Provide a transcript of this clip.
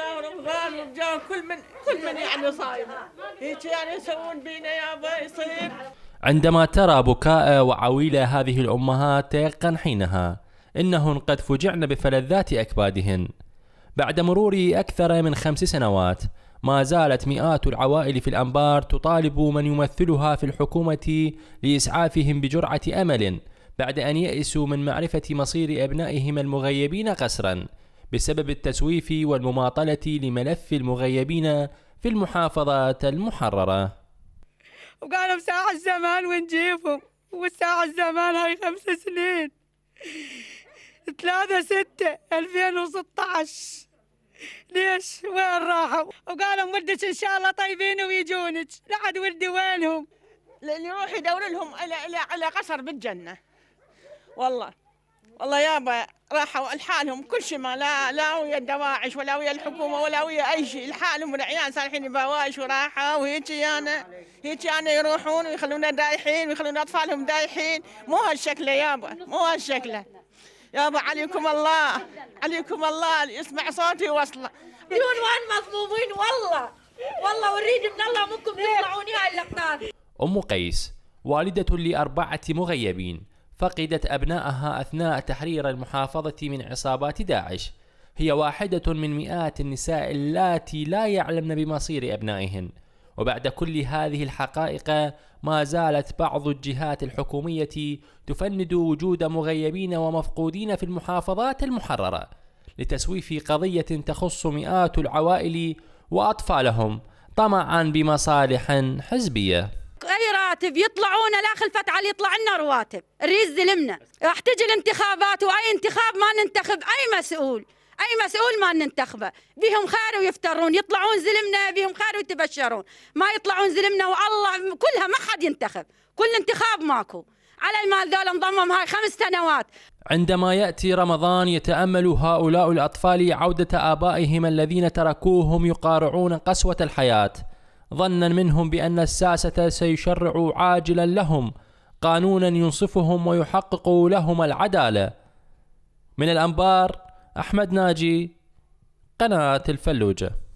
رمضان ورجال كل من كل من يعني صايم هيك يعني يسوون بينا با يصير عندما ترى بكاء وعويل هذه الأمهات تيقن حينها إنهن قد فجعن بفلذات أكبادهن بعد مرور أكثر من خمس سنوات ما زالت مئات العوائل في الأنبار تطالب من يمثلها في الحكومة لإسعافهم بجرعة أمل بعد أن يئسوا من معرفة مصير أبنائهم المغيبين قسرا بسبب التسويف والمماطلة لملف المغيبين في المحافظات المحررة وقالوا بساعة الزمان ونجيبهم والساعة الزمان هاي خمس سنين ثلاثة ستة 2016 ليش وين راحوا وقالوا ولدك ان شاء الله طيبين ويجونك لعد ولدي وينهم لان يروح يدور لهم على على على قصر بالجنه والله والله يابا راحوا لحالهم كل شيء ما لا لا ويا الدواعش ولا ويا الحكومه ولا ويا اي شيء لحالهم العيال صالحين بواش وراحه وهيك انا هيك انا يروحون ويخلونا دايحين ويخلون اطفالهم دايحين مو هالشكله يابا مو هالشكله يابا عليكم الله عليكم الله يسمع صوتي وصله بدون وين مظلومين والله والله ونريد من الله منكم تطلعون يا اللقطات ام قيس والده لاربعه مغيبين فقدت أبنائها أثناء تحرير المحافظة من عصابات داعش هي واحدة من مئات النساء اللاتي لا يعلمن بمصير أبنائهن وبعد كل هذه الحقائق ما زالت بعض الجهات الحكومية تفند وجود مغيبين ومفقودين في المحافظات المحررة لتسويف قضية تخص مئات العوائل وأطفالهم طمعا بمصالح حزبية الراتب يطلعون لا خلفت علي يطلع لنا رواتب الريز ظلمنا راح تجي الانتخابات واي انتخاب ما ننتخب اي مسؤول اي مسؤول ما ننتخبه بهم خير ويفترون يطلعون زلمنا بهم خير ويتبشرون ما يطلعون زلمنا والله كلها ما حد ينتخب كل انتخاب ماكو على المال ذول انضمم هاي خمس سنوات عندما يأتي رمضان يتأمل هؤلاء الأطفال عودة آبائهم الذين تركوهم يقارعون قسوة الحياة ظنا منهم بأن الساسة سيشرع عاجلا لهم قانونا ينصفهم ويحقق لهم العدالة من الأنبار أحمد ناجي قناة الفلوجة